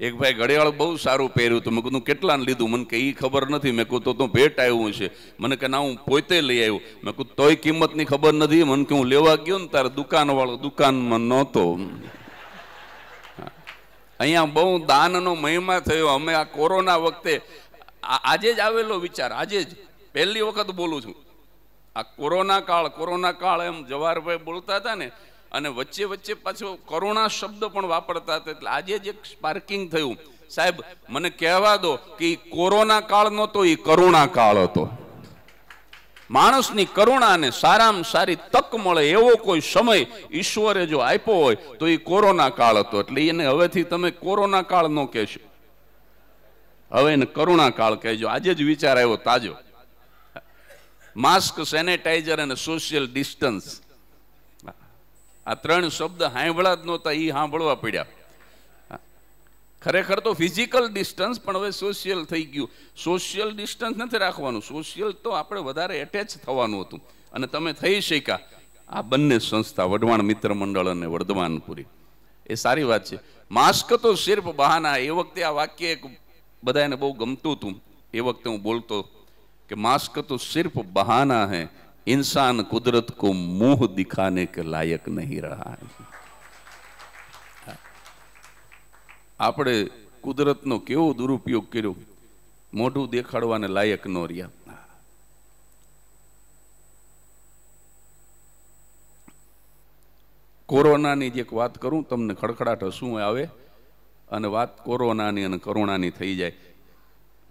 એક ભાઈ ઘડિયાળ બહુ સારું પહેર્યું તું મેં કીધું કેટલાને લીધું મને કે એ ખબર નથી મેં કહું તો તું ભેટ આવ્યું છે મને કે ના હું પોતે લઈ આવ્યું મેં કહું તોય કિંમતની ખબર નથી મને કે હું લેવા ગયો ને તારે દુકાનવાળો દુકાનમાં નહોતો અહીંયા બહુ દાનનો મહિમા થયો અમે આ કોરોના વખતે આજે જ આવેલો વિચાર આજે જ પહેલી વખત બોલું છું આ કોરોના કાળ કોરોના કાળ એમ જવાહરભાઈ બોલતા હતા ને અને વચ્ચે વચ્ચે પાછો કરુણા શબ્દ પણ વાપરતા હતા એટલે આજે જે સ્પાર્કિંગ થયું સાહેબ મને કહેવા દો કે કોરોના કાળ નહોતો એ કરુણા કાળ હતો માણસની કરુણાને સારામાં સારી તક મળે એવો કોઈ સમય ઈશ્વરે જો આપ્યો હોય તો એ કોરોના કાળ હતો એટલે એને હવેથી તમે કોરોના કાળ નો કહેશો હવે એને કરુણા કાળ કહેજો આજે જ વિચાર આવ્યો તાજો માસ્ક સેનેટાઈઝર અને સોશિયલ ડિસ્ટન્સ આ ત્રણ શબ્દ સાંભળા જ નહોતા એ સાંભળવા પડ્યા ખરેખર તો ફિઝિકલ ડિસ્ટન્સ પણ હવે સોશિયલ થઈ ગયું સોશિયલ ડિસ્ટન્સ નથી રાખવાનું સોશિયલ તો આપણે વધારે એટેચ થવાનું હતું અને તમે થઈ શક્યા આ બંને સંસ્થા વઢવાણ મિત્ર મંડળ અને વર્ધમાનપુરી એ સારી વાત છે માસ્ક તો સિર્ફ બહાના એ વખતે આ વાક્ય એક બધાને બહુ ગમતું હતું એ વખતે હું બોલતો કે માસ્ક તો સિર્ફ બહાના હૈ इंसान कुदरत को मुंह दिखाने के लायक नहीं रहा है આપણે કુદરતનો કેવો દુરુપયોગ કર્યો મોઢું દેખાડવાને લાયક ન રહ્યા કોરોનાની જે એક વાત કરું તમને ખડખડાટ હસવું આવે અને વાત કોરોનાની અને કરુણાની થઈ જાય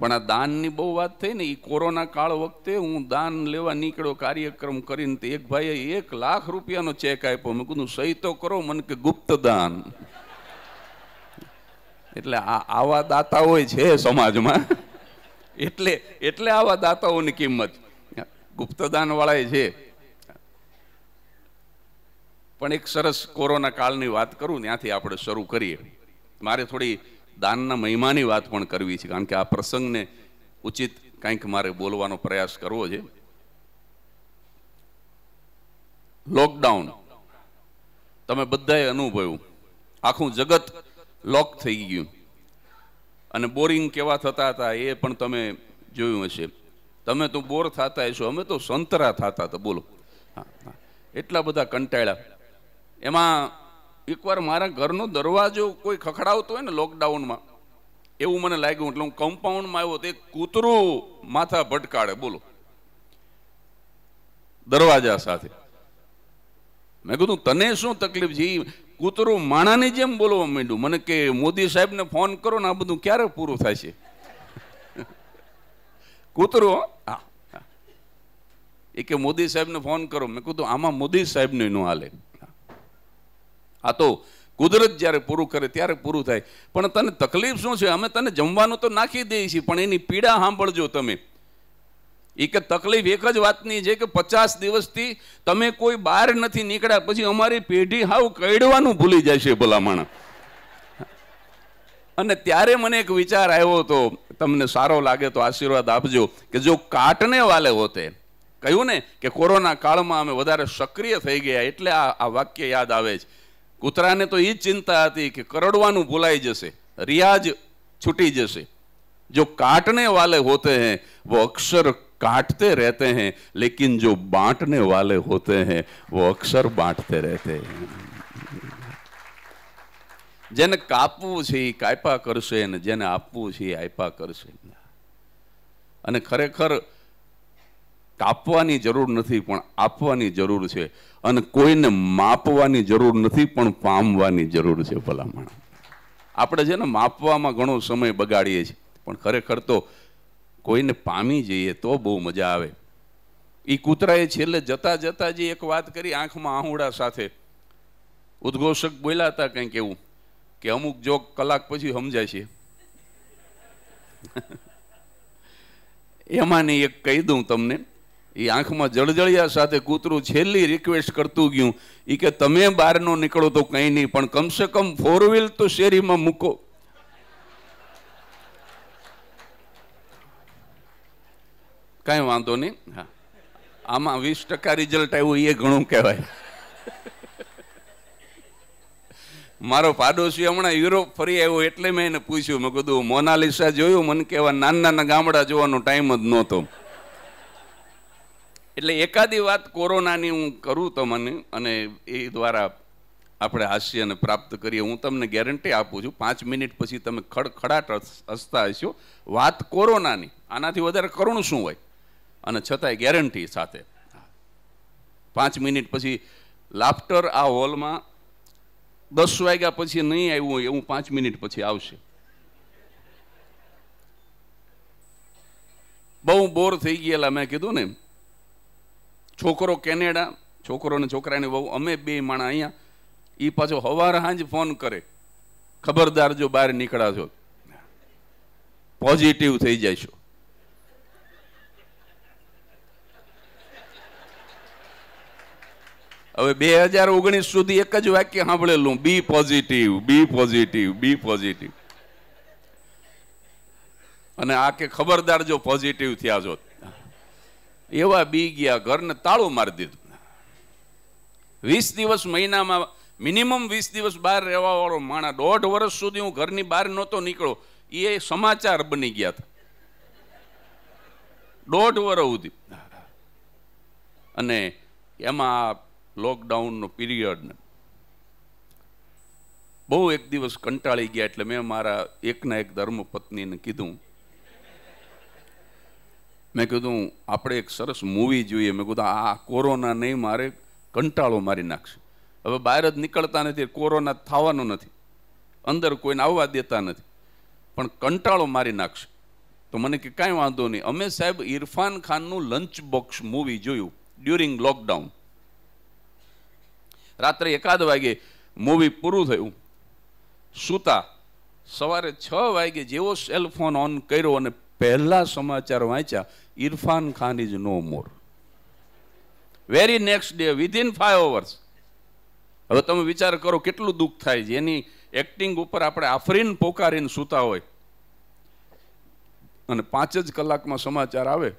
પણ આ દાનની બહુ વાત થઈ ને એ કોરોના કાળ વખતે હું દાન લેવા નીકળ્યો કાર્યક્રમ કરીને તો એક ભાઈએ એક લાખ રૂપિયાનો ચેક આપ્યો મેં કીધું સહી તો કરો મને કે ગુપ્ત દાન એટલે આ આવા દાતા હોય છે સમાજમાં એટલે એટલે આવા દાતાઓની કિંમત ગુપ્તદાન વાળાએ છે પણ એક સરસ કોરોના કાળની વાત કરું ત્યાંથી આપણે શરૂ કરીએ મારે થોડી દાનના મહિમાની વાત પણ કરવી છે કારણ કે આ પ્રસંગને ઉચિત કંઈક મારે બોલવાનો પ્રયાસ કરવો છે લોકડાઉન તમે બધાએ અનુભવ્યું આખું જગત લોક થઈ ગયું અને બોરિંગ કેવા થતા હતા એ પણ તમે જોયું હશે તમે તો બોર થતા હશો અમે તો સંતરા થતા હતા બોલો એટલા બધા કંટાળ્યા એમાં એકવાર મારા ઘરનો દરવાજો કોઈ ખખડાવતો હોય ને લોકડાઉનમાં એવું મને લાગ્યું એટલે હું કમ્પાઉન્ડમાં આવ્યો તો એક કૂતરું માથા ભટકાડે બોલો દરવાજા સાથે મેં કીધું તને શું તકલીફ છે કૂતરું માણાની જેમ બોલવા માંડ્યું મને કે મોદી સાહેબને ફોન કરો ને આ બધું ક્યારે પૂરું થાય છે કૂતરું હા એ કે મોદી સાહેબને ફોન કરો મેં કીધું આમાં મોદી સાહેબને ન હાલે આ તો કુદરત જ્યારે પૂરું કરે ત્યારે પૂરું થાય પણ તને તકલીફ શું છે અમે તને જમવાનું તો નાખી દઈએ છીએ પણ એની પીડા સાંભળજો તમે એ કે તકલીફ એક જ વાતની છે કે પચાસ દિવસથી તમે કોઈ બહાર નથી નીકળ્યા પછી અમારી પેઢી હાવ કડવાનું ભૂલી જશે ભલા માણસ અને ત્યારે મને એક વિચાર આવ્યો હતો તમને સારો લાગે તો આશીર્વાદ આપજો કે જો કાટને વાલે હોતે કહ્યું ને કે કોરોના કાળમાં અમે વધારે સક્રિય થઈ ગયા એટલે આ વાક્ય યાદ આવે છે કૂતરાને તો એ જ ચિંતા હતી કે કરડવાનું ભૂલાઈ જશે રિયાજ છૂટી જશે જો काटने वाले होते हैं वो अक्सर काटते रहते हैं लेकिन जो बांटने वाले होते हैं वो अक्सर बांटते रहते हैं જેને કાપવું છે એ કાપ્યા કરશે અને જેને આપવું છે એ આપ્યા કરશે અને ખરેખર કાપવાની જરૂર નથી પણ આપવાની જરૂર છે અને કોઈને માપવાની જરૂર નથી પણ પામવાની જરૂર છે ભલામણ આપણે છે ને માપવામાં ઘણો સમય બગાડીએ છીએ પણ ખરેખર તો કોઈને પામી જઈએ તો બહુ મજા આવે એ કૂતરાએ છેલ્લે જતા જતા જે એક વાત કરી આંખમાં આહુડા સાથે ઉદ્ઘોષક બોલ્યા હતા કંઈક એવું કે અમુક જોક કલાક પછી સમજાય છે એમાંની એક કહી દઉં તમને એ આંખમાં જળજળિયા સાથે કૂતરું છેલ્લી રિક્વેસ્ટ કરતું ગયું એ કે તમે બહારનો નીકળો તો કંઈ નહીં પણ કમસે કમ ફોર વ્હીલ તો શેરીમાં મૂકો કાંઈ વાંધો નહીં હા આમાં વીસ ટકા રિઝલ્ટ આવ્યું એ ઘણું કહેવાય મારો પાડોશી હમણાં યુરોપ ફરી આવ્યો એટલે મેં એને પૂછ્યું મેં કીધું મોનાલિસા જોયું મને કહેવા નાના નાના ગામડા જોવાનો ટાઈમ જ નહોતો એટલે એકાદી વાત કોરોનાની હું કરું તમને અને એ દ્વારા આપણે હાસ્યને પ્રાપ્ત કરીએ હું તમને ગેરંટી આપું છું પાંચ મિનિટ પછી તમે ખડખડાટ હસતા હશો વાત કોરોનાની આનાથી વધારે કરુણ શું હોય અને છતાંય ગેરંટી સાથે પાંચ મિનિટ પછી લાફ્ટર આ હોલમાં દસ વાગ્યા પછી નહીં આવ્યું હોય એવું પાંચ મિનિટ પછી આવશે બહુ બોર થઈ ગયેલા મેં કીધું ને છોકરો કેનેડા છોકરો ને છોકરાની વહુ અમે બે માણા અહીંયા એ પાછો હવાર હાંજ ફોન કરે ખબરદાર જો બહાર નીકળ્યા છો પોઝિટિવ થઈ જાય જશો હવે બે હજાર ઓગણીસ સુધી એક જ વાક્ય સાંભળેલું be positive be positive be positive અને આ કે ખબરદાર જો પોઝિટિવ થયા જોત એવા બી ગયા ઘરને તાળું મારી દીધું વીસ દિવસ મહિનામાં મિનિમમ વીસ દિવસ બહાર રહેવાવાળો માણસ દોઢ વર્ષ સુધી હું ઘરની બહાર નહોતો નીકળો એ સમાચાર બની ગયા હતા દોઢ વર્ષ સુધી અને એમાં લોકડાઉનનો પિરિયડ બહુ એક દિવસ કંટાળી ગયા એટલે મેં મારા એકના એક ધર્મપત્નીને કીધું મેં કીધું આપણે એક સરસ મૂવી જોઈએ મેં કીધું આ કોરોના નહીં મારે કંટાળો મારી નાખશે હવે બહાર જ નીકળતા નથી કોરોના થવાનો નથી અંદર કોઈને આવવા દેતા નથી પણ કંટાળો મારી નાખશે તો મને કે કાંઈ વાંધો નહીં અમે સાહેબ ઇરફાન ખાનનું લંચ બોક્સ મૂવી જોયું ડ્યુરિંગ લોકડાઉન રાત્રે એકાદ વાગે મૂવી પૂરું થયું સૂતા સવારે છ વાગે જેવો સેલ ફોન ઓન કર્યો અને પહેલા સમાચાર વાંચ્યા Irfan Khan is no more very next day within five hours હવે તમે વિચાર કરો કેટલું દુઃખ થાય જેની એક્ટિંગ ઉપર આપણે આફરીન પોકારીને સૂતા હોય અને પાંચ જ કલાકમાં સમાચાર આવે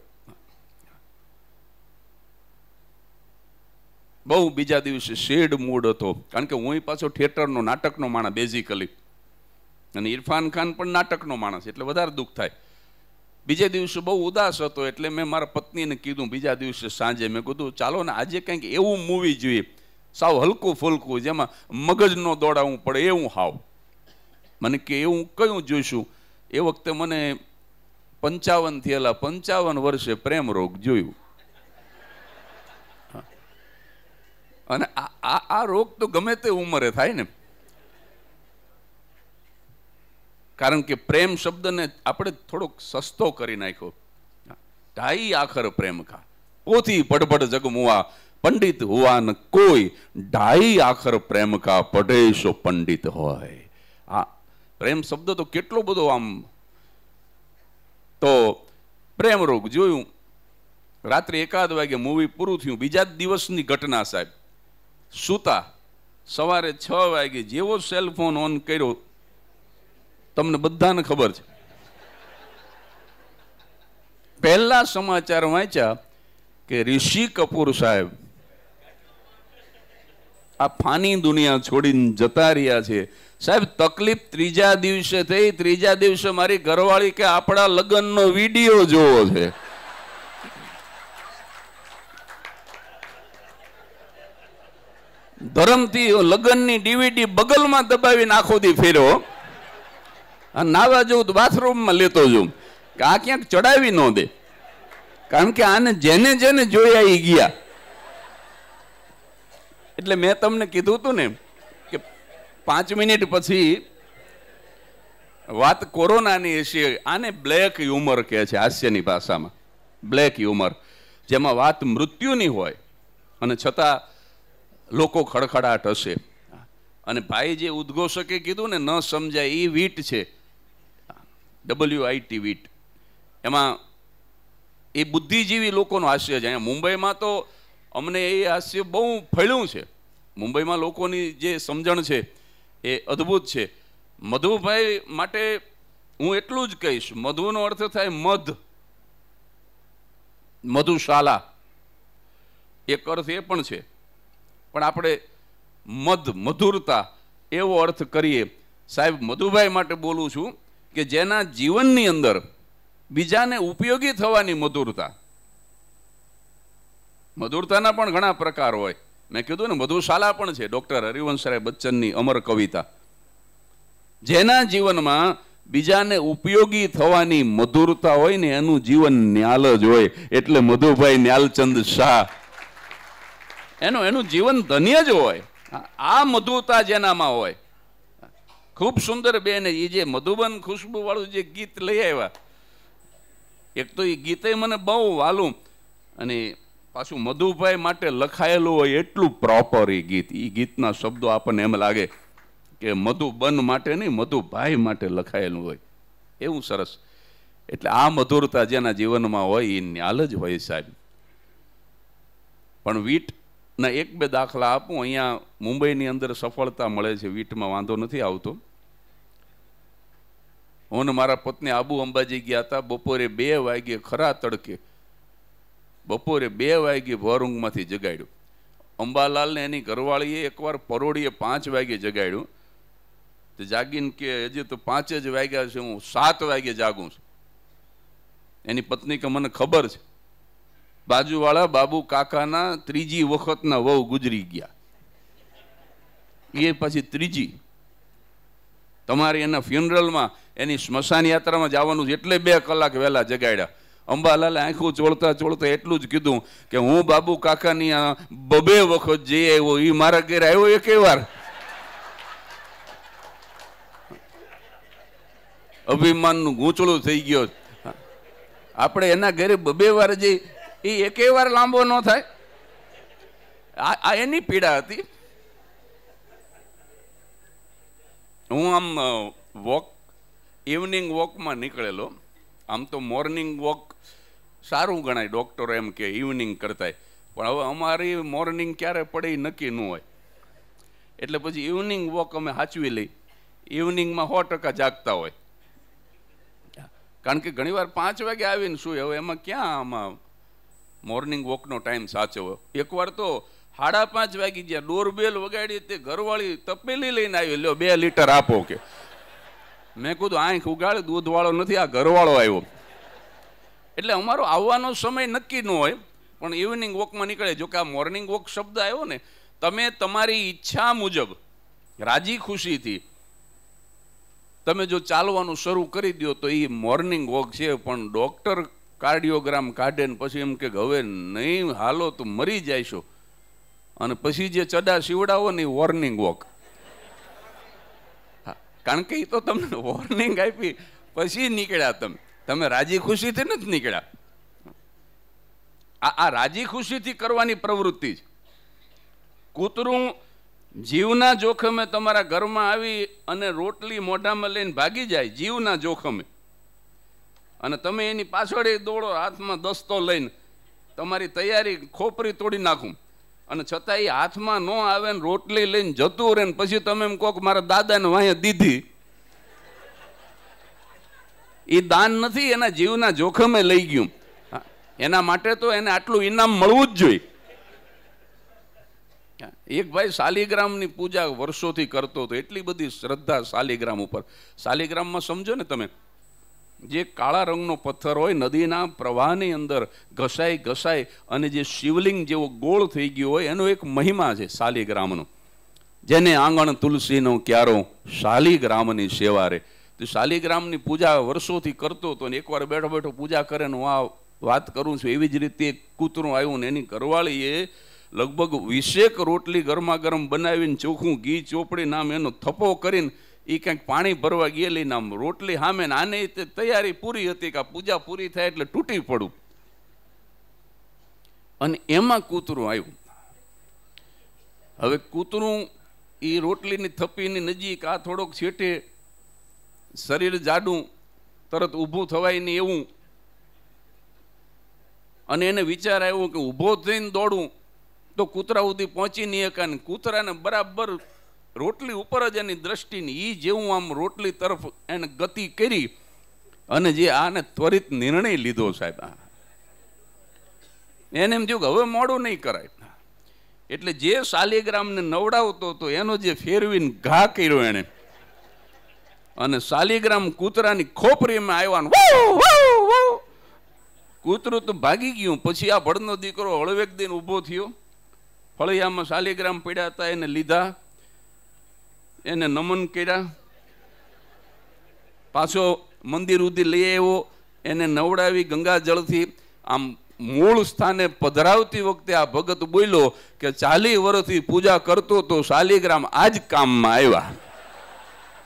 બહુ બીજા દિવસે શેડ મૂડ હતો કારણ કે હું પાછો થિયેટરનો નાટકનો માણસ બેઝિકલી અને ઇરફાન ખાન પણ નાટકનો માણસ એટલે વધારે દુઃખ થાય બીજે દિવસે બહુ ઉદાસ હતો એટલે મેં મારા પત્નીને કીધું બીજા દિવસે સાંજે મેં કીધું ચાલો ને આજે કંઈક એવું મૂવી જોઈએ સાવ હલકું ફુલકું જેમાં મગજ ન દોડાવવું પડે એવું હાવ મને કે એવું કયું જોઈશું એ વખતે મને પંચાવન થયેલા પંચાવન વર્ષે પ્રેમ રોગ જોયું અને આ આ રોગ તો ગમે તે ઉંમરે થાય ને કારણ કે પ્રેમ શબ્દને આપણે થોડોક સસ્તો કરી નાખ્યો ઢાઈ આખર પ્રેમ કા પોથી પડભડ જગમુઆ પંડિત હોવાન કોઈ ઢાઈ આખર પ્રેમ કા પડેશો પંડિત હોય આ પ્રેમ શબ્દ તો કેટલો બધો આમ તો પ્રેમ રોગ જોયું રાત્રે એકાદ વાગે મૂવી પૂરું થયું બીજા દિવસની ઘટના સાહેબ સૂતા સવારે છ વાગે જેવો સેલ ફોન ઓન કર્યો તમને બધાને ખબર છે પહેલા સમાચાર વાંચ્યા કે ઋષિ કપૂર સાહેબ આ ફાની દુનિયા છોડીને જતા રહ્યા છે સાહેબ તકલીફ ત્રીજા દિવસે થઈ ત્રીજા દિવસે મારી ઘરવાળી કે આપણા લગ્નનો વિડીયો જોવો છે ધરમથી લગ્નની ડીવીડી બગલમાં દબાવીને આખો દી ફેરો અને નાવા જવું તો બાથરૂમમાં લેતો જઉં કે આ ક્યાંક ચડાવી ન દે કારણ કે આને જેને જેને જોયા એ ગયા એટલે મેં તમને કીધું હતું ને કે પાંચ મિનિટ પછી વાત કોરોનાની છે આને બ્લેક હ્યુમર કહે છે હાસ્યની ભાષામાં બ્લેક હ્યુમર જેમાં વાત મૃત્યુની હોય અને છતાં લોકો ખડખડાટ હશે અને ભાઈ જે ઉદ્ઘોષકે કીધું ને ન સમજાય એ વીટ છે ડબલ્યુઆઈટી વીટ એમાં એ બુદ્ધિજીવી લોકોનું હાસ્ય છે અહીંયા મુંબઈમાં તો અમને એ હાસ્ય બહુ ફળ્યું છે મુંબઈમાં લોકોની જે સમજણ છે એ અદ્ભુત છે મધુભાઈ માટે હું એટલું જ કહીશ મધુનો અર્થ થાય મધ મધુશાલા એક અર્થ એ પણ છે પણ આપણે મધ મધુરતા એવો અર્થ કરીએ સાહેબ મધુભાઈ માટે બોલું છું કે જેના જીવનની અંદર બીજાને ઉપયોગી થવાની મધુરતા મધુરતાના પણ ઘણા પ્રકાર હોય મેં કીધું ને મધુશાલા પણ છે ડૉક્ટર હરિવંશરાય બચ્ચનની અમર કવિતા જેના જીવનમાં બીજાને ઉપયોગી થવાની મધુરતા હોય ને એનું જીવન ન્યાલ જ હોય એટલે મધુભાઈ ન્યાલચંદ શાહ એનું એનું જીવન ધન્ય જ હોય આ મધુરતા જેનામાં હોય ખૂબ સુંદર બેન એ જે મધુબન ખુશ્બુવાળું જે ગીત લઈ આવ્યા એક તો એ ગીતે મને બહુ વાલું અને પાછું મધુભાઈ માટે લખાયેલું હોય એટલું પ્રોપર એ ગીત એ ગીતના શબ્દો આપણને એમ લાગે કે મધુબન માટે નહીં મધુભાઈ માટે લખાયેલું હોય એવું સરસ એટલે આ મધુરતા જેના જીવનમાં હોય એ ન્યાલ જ હોય સાહેબ પણ વીટ ના એક બે દાખલા આપું અહીંયા મુંબઈની અંદર સફળતા મળે છે વીટમાં વાંધો નથી આવતો હું ને મારા પત્ની આબુ અંબાજી ગયા હતા બપોરે બે વાગે ખરા તડકે બપોરે બે વાગે ભોરુંગમાંથી જગાડ્યું અંબાલાલને એની ઘરવાળીએ એકવાર પરોળીએ પાંચ વાગે જગાડ્યું તો જાગીને કે હજી તો પાંચ જ વાગ્યા છે હું સાત વાગે જાગું છું એની પત્ની કે મને ખબર છે બાજુવાળા બાબુ કાકાના ત્રીજી વખતના વહુ ગુજરી ગયા એ પછી ત્રીજી તમારે એના ફ્યુનરલમાં એની સ્મશાન યાત્રામાં જવાનું એટલે બે કલાક વહેલા જગાડ્યા અંબાલાલે આંખું ચોળતા ચોળતા એટલું જ કીધું કે હું બાબુ કાકાની બબે વખત જઈ આવ્યો એ મારા ઘેર આવ્યો એક વાર અભિમાનનું ગૂંચળું થઈ ગયો આપણે એના ઘરે બબે વાર જઈ એ એકે વાર લાંબો ન થાય આ એની પીડા હતી હું આમ વોક ઇવનિંગ વોકમાં નીકળેલો આમ તો મોર્નિંગ વોક સારું ગણાય ડૉક્ટર એમ કે ઇવનિંગ કરતાય પણ હવે અમારી મોર્નિંગ ક્યારે પડે નક્કી ન હોય એટલે પછી ઇવનિંગ વોક અમે સાચવી લઈ ઇવનિંગમાં સો ટકા જાગતા હોય કારણ કે ઘણીવાર પાંચ વાગે આવીને શું હવે એમાં ક્યાં આમાં મોર્નિંગ વોકનો ટાઈમ સાચવો એકવાર તો સાડા પાંચ વાગી ગયા ડોરબેલ વગાડી તે ઘરવાળી તપેલી લઈને આવી લ્યો બે લીટર આપો કે મેં કીધું આંખ ઉગાડે દૂધવાળો નથી આ ઘરવાળો આવ્યો એટલે અમારો આવવાનો સમય નક્કી ન હોય પણ ઇવનિંગ વોકમાં નીકળે જો કે આ મોર્નિંગ વોક શબ્દ આવ્યો ને તમે તમારી ઈચ્છા મુજબ રાજી ખુશીથી તમે જો ચાલવાનું શરૂ કરી દો તો એ મોર્નિંગ વોક છે પણ ડૉક્ટર કાર્ડિયોગ્રામ કાઢે ને પછી એમ કે હવે નહીં હાલો તો મરી જાયશો અને પછી જે ચડા શીવડાવો ને એ વોર્નિંગ વોક કારણ કે એ તો તમને વોર્નિંગ આપી પછી નીકળ્યા તમે તમે રાજી ખુશીથી નથી નીકળ્યા આ આ રાજી ખુશીથી કરવાની પ્રવૃત્તિ જ કૂતરું જીવના જોખમે તમારા ઘરમાં આવી અને રોટલી મોઢામાં લઈને ભાગી જાય જીવના જોખમે અને તમે એની પાછળ દોડો હાથમાં દસ્તો લઈને તમારી તૈયારી ખોપરી તોડી નાખું અને છતાં એ હાથમાં ન આવે ને રોટલી લઈને જતું રહે ને પછી તમે એમ કોક મારા દાદાને વાંહે દીધી એ દાન નથી એના જીવના જોખમે લઈ ગયું એના માટે તો એને આટલું ઇનામ મળવું જ જોઈએ એક ભાઈ શાલિગ્રામની પૂજા વર્ષોથી કરતો હતો એટલી બધી શ્રદ્ધા શાલિગ્રામ ઉપર શાલિગ્રામમાં સમજો ને તમે જે કાળા રંગનો પથ્થર હોય નદીના પ્રવાહની અંદર ઘસાઈ ઘસાઈ અને જે શિવલિંગ જેવો ગોળ થઈ ગયો હોય એનો એક મહિમા છે શાલિગ્રામનો જેને આંગણ તુલસીનો ક્યારો શાલિગ્રામની સેવા રે તો શાલિગ્રામની પૂજા વર્ષોથી કરતો હતો ને એકવાર બેઠો બેઠો પૂજા કરે ને હું આ વાત કરું છું એવી જ રીતે એક કૂતરું આવ્યું ને એની ઘરવાળીએ લગભગ વીસેક રોટલી ગરમા ગરમ બનાવીને ચોખ્ખું ઘી ચોપડી નામ એનો થપ્પો કરીને એ કંઈક પાણી ભરવા ગયેલી ને આમ રોટલી સામે ને આને તૈયારી પૂરી હતી કે પૂજા પૂરી થાય એટલે તૂટી પડું અને એમાં કૂતરું આવ્યું હવે કૂતરું એ રોટલીની થપ્પીની નજીક આ થોડોક છેટે શરીર જાડું તરત ઊભું થવાય નહીં એવું અને એને વિચાર આવ્યો કે ઊભો થઈને દોડું તો કૂતરા સુધી પહોંચી નહીં એકાને કૂતરાને બરાબર રોટલી ઉપર જ એની દ્રષ્ટિની એ જેવું આમ રોટલી તરફ એને ગતિ કરી અને જે આને ત્વરિત નિર્ણય લીધો સાહેબ એને એમ થયું કે હવે મોડું નહીં કરાય એટલે જે શાલિગ્રામને નવડાવતો હતો એનો જે ફેરવીને ઘા કર્યો એને અને શાલિગ્રામ કૂતરાની ખોપરીમાં આવ્યા કૂતરું તો ભાગી ગયું પછી આ ભળનો દીકરો હળવેક દિન ઊભો થયો ફળિયામાં શાલિગ્રામ પીડાતા એને લીધા એને નમન કર્યા પાછો મંદિર ઉધી લઈ આવ્યો એને નવડાવી ગંગા જળથી આમ મૂળ સ્થાને પધરાવતી વખતે આ ભગત બોલ્યો કે ચાલી વર્ષથી પૂજા કરતો તો શાલિગ્રામ આ જ કામમાં આવ્યા